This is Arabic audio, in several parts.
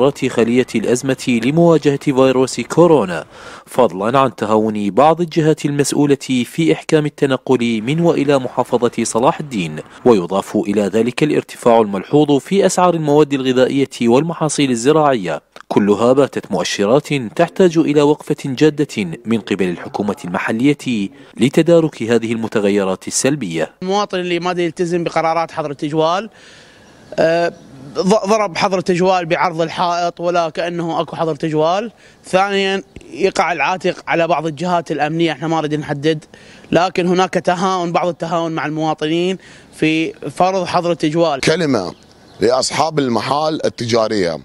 قرارات خلية الأزمة لمواجهة فيروس كورونا فضلا عن تهاون بعض الجهات المسؤولة في إحكام التنقل من وإلى محافظة صلاح الدين ويضاف إلى ذلك الارتفاع الملحوظ في أسعار المواد الغذائية والمحاصيل الزراعية كلها باتت مؤشرات تحتاج إلى وقفة جادة من قبل الحكومة المحلية لتدارك هذه المتغيرات السلبية المواطن اللي ما يلتزم بقرارات حظر التجوال أه ضرب حظر تجوال بعرض الحائط ولا كانه اكو حظر تجوال ثانيا يقع العاتق على بعض الجهات الامنيه احنا ما نريد نحدد لكن هناك تهاون بعض التهاون مع المواطنين في فرض حظر التجوال كلمه لاصحاب المحال التجاريه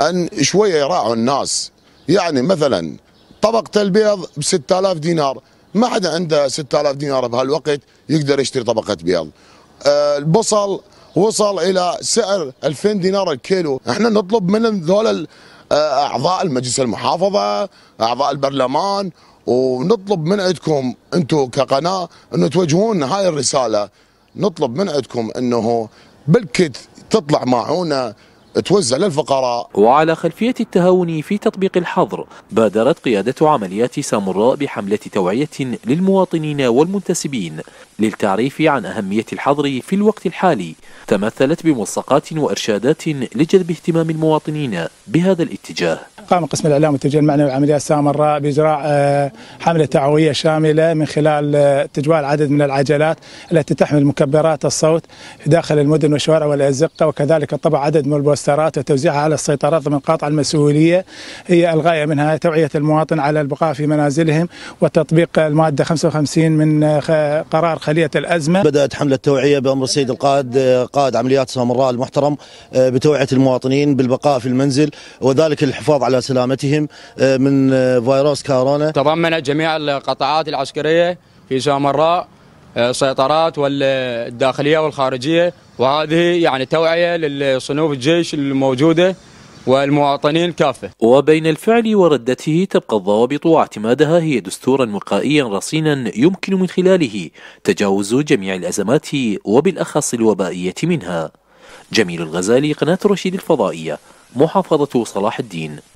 ان شويه يراعوا الناس يعني مثلا طبقه البيض ب 6000 دينار ما حدا عنده 6000 دينار بهالوقت يقدر يشتري طبقه بيض آه، البصل وصل الى سعر 2000 دينار الكيلو احنا نطلب من ذول آه، اعضاء المجلس المحافظه اعضاء البرلمان ونطلب من عندكم انتم كقناه انه توجهون هاي الرساله نطلب من عندكم انه بالكت تطلع معونه توزع للفقراء وعلى خلفية التهاون في تطبيق الحظر بادرت قيادة عمليات سامراء بحملة توعية للمواطنين والمنتسبين للتعريف عن أهمية الحظر في الوقت الحالي تمثلت بملصقات وإرشادات لجذب اهتمام المواطنين بهذا الاتجاه قام قسم الاعلام والتوجيه المعنوي والعمليات سامراء باجراء آه، حمله توعويه شامله من خلال آه، تجوال عدد من العجلات التي تحمل مكبرات الصوت داخل المدن والشوارع والازقه وكذلك طبع عدد من البوستات المسيرات وتوزيعها على السيطرات ضمن قاطع المسؤولية هي الغاية منها توعية المواطن على البقاء في منازلهم وتطبيق المادة 55 من قرار خلية الأزمة بدأت حملة توعيه بأمر السيد القائد قائد عمليات سامراء المحترم آه، بتوعية المواطنين بالبقاء في المنزل وذلك الحفاظ على سلامتهم آه، من آه، فيروس كورونا تضمنت جميع القطاعات العسكرية في سامراء سيطرات والداخليه والخارجيه وهذه يعني توعيه للصنوف الجيش الموجوده والمواطنين كافة وبين الفعل وردته تبقى الضوابط واعتمادها هي دستورا وقائيا رصينا يمكن من خلاله تجاوز جميع الأزمات وبالأخص الوبائية منها جميل الغزالي قناة رشيد الفضائية محافظة صلاح الدين